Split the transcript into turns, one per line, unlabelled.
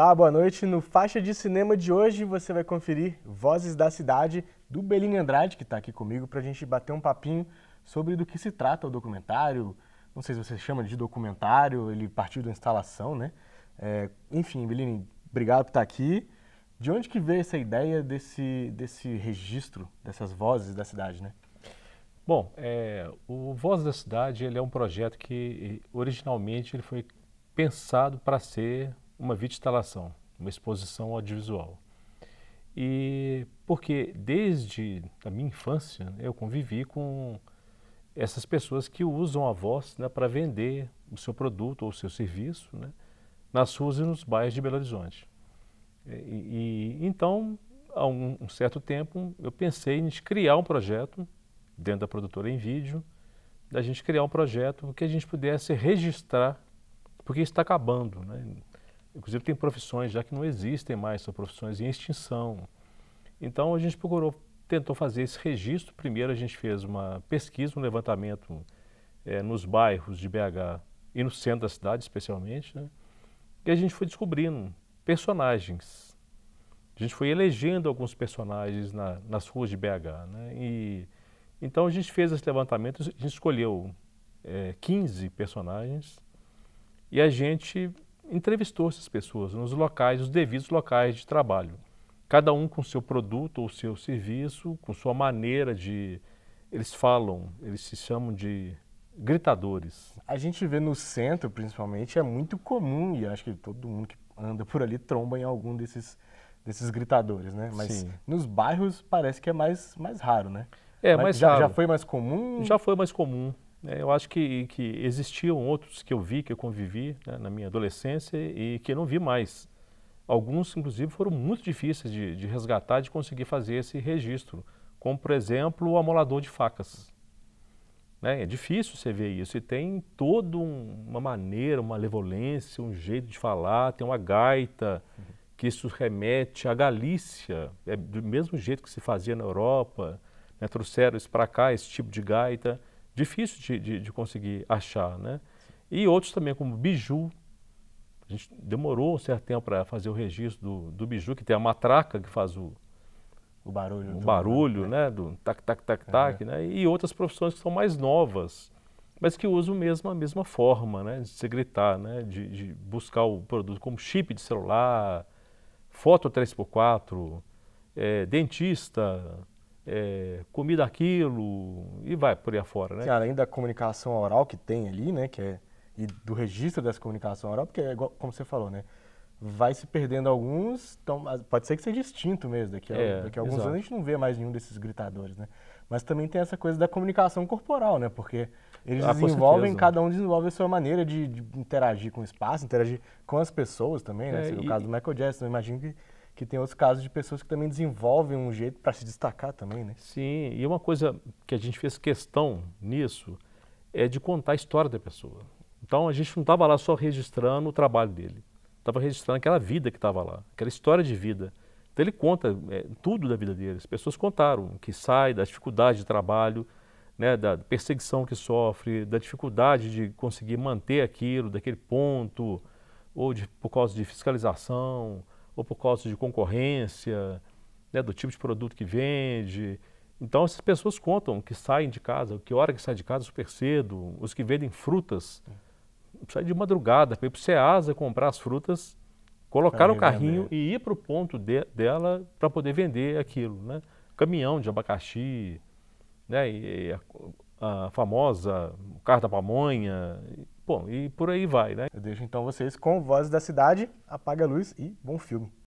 Olá, boa noite. No Faixa de Cinema de hoje você vai conferir Vozes da Cidade, do Beline Andrade, que está aqui comigo, para a gente bater um papinho sobre do que se trata o documentário. Não sei se você chama de documentário, ele partiu da instalação, né? É, enfim, Beline, obrigado por estar tá aqui. De onde que veio essa ideia desse, desse registro, dessas vozes da cidade, né?
Bom, é, o Voz da Cidade ele é um projeto que originalmente ele foi pensado para ser uma videoinstalação, uma exposição audiovisual. E porque desde a minha infância né, eu convivi com essas pessoas que usam a voz né, para vender o seu produto ou o seu serviço né, nas ruas e nos bairros de Belo Horizonte. E, e então, há um, um, certo tempo, eu pensei em criar um projeto dentro da produtora em vídeo, da gente criar um projeto que a gente pudesse registrar, porque isso está acabando. Né? Inclusive tem profissões já que não existem mais, são profissões em extinção. Então a gente procurou, tentou fazer esse registro. Primeiro a gente fez uma pesquisa, um levantamento é, nos bairros de BH e no centro da cidade especialmente, né? e a gente foi descobrindo personagens. A gente foi elegendo alguns personagens na, nas ruas de BH. Né? E, então a gente fez esse levantamento, a gente escolheu é, 15 personagens e a gente entrevistou essas pessoas nos locais, os devidos locais de trabalho. Cada um com seu produto ou seu serviço, com sua maneira de. Eles falam, eles se chamam de gritadores.
A gente vê no centro, principalmente, é muito comum, e acho que todo mundo que anda por ali tromba em algum desses, desses gritadores, né? Mas Sim. nos bairros parece que é mais, mais raro, né? É, mas, mais já, raro. já foi mais comum? Já foi mais comum. É, eu acho que,
que existiam outros que eu vi, que eu convivi né, na minha adolescência e que eu não vi mais. Alguns, inclusive, foram muito difíceis de, de resgatar, de conseguir fazer esse registro, como, por exemplo, o amolador de facas. Né? É difícil você ver isso e tem toda um, uma maneira, uma levolência, um jeito de falar, tem uma gaita, que isso remete à Galícia, é do mesmo jeito que se fazia na Europa, né? trouxeram isso para cá, esse tipo de gaita difícil de, de, de, conseguir achar, né? E outros também, como biju. A gente demorou um certo tempo para fazer o registro do, do biju, que tem a matraca que faz o, o barulho, o barulho do, né? né? Do tac, tac, tac, tac, é. né? E outras profissões que são mais novas, mas que usam mesmo a mesma forma, né? De se gritar, né? De, de buscar o produto, como chip de celular, foto 3x4, é, eh, dentista,
é, comida aquilo e vai por aí afora, né? Sim, além da comunicação oral que tem ali, né, que é, e do registro dessa comunicação oral, porque é igual, como você falou, né, vai se perdendo alguns, então pode ser que seja extinto mesmo, daqui a, é, daqui a alguns exato. anos a gente não vê mais nenhum desses gritadores, né? Mas também tem essa coisa da comunicação corporal, né? Porque eles ah, desenvolvem, cada um desenvolve a sua maneira de, de, interagir com o espaço, interagir com as pessoas também, né? É, e, caso do Michael Jackson, eu imagino que que tem outros casos de pessoas que também desenvolvem um jeito para se destacar também, né? Sim,
e uma coisa que a gente fez questão nisso
é de contar a
história da pessoa. Então a gente não estava lá só registrando o trabalho dele, estava registrando aquela vida que estava lá, aquela história de vida. Então ele conta é, tudo da vida dele. As pessoas contaram que sai da dificuldade de trabalho, né, da perseguição que sofre, da dificuldade de conseguir manter aquilo, daquele ponto, ou de, por causa de fiscalização, ou por causa de concorrência, né, do tipo de produto que vende. Então essas pessoas contam que saem de casa, que hora que saem de casa super cedo, os que vendem frutas saem de madrugada para ir para o Ceasa comprar as frutas, colocar o carrinho vender. e ir para o ponto de, dela para poder vender aquilo, né? Caminhão de abacaxi, né? E, e a, a, famosa carta da
pamonha, e, bom, e por aí vai, né? Eu deixo então vocês com Vozes da Cidade, apaga a luz e bom filme.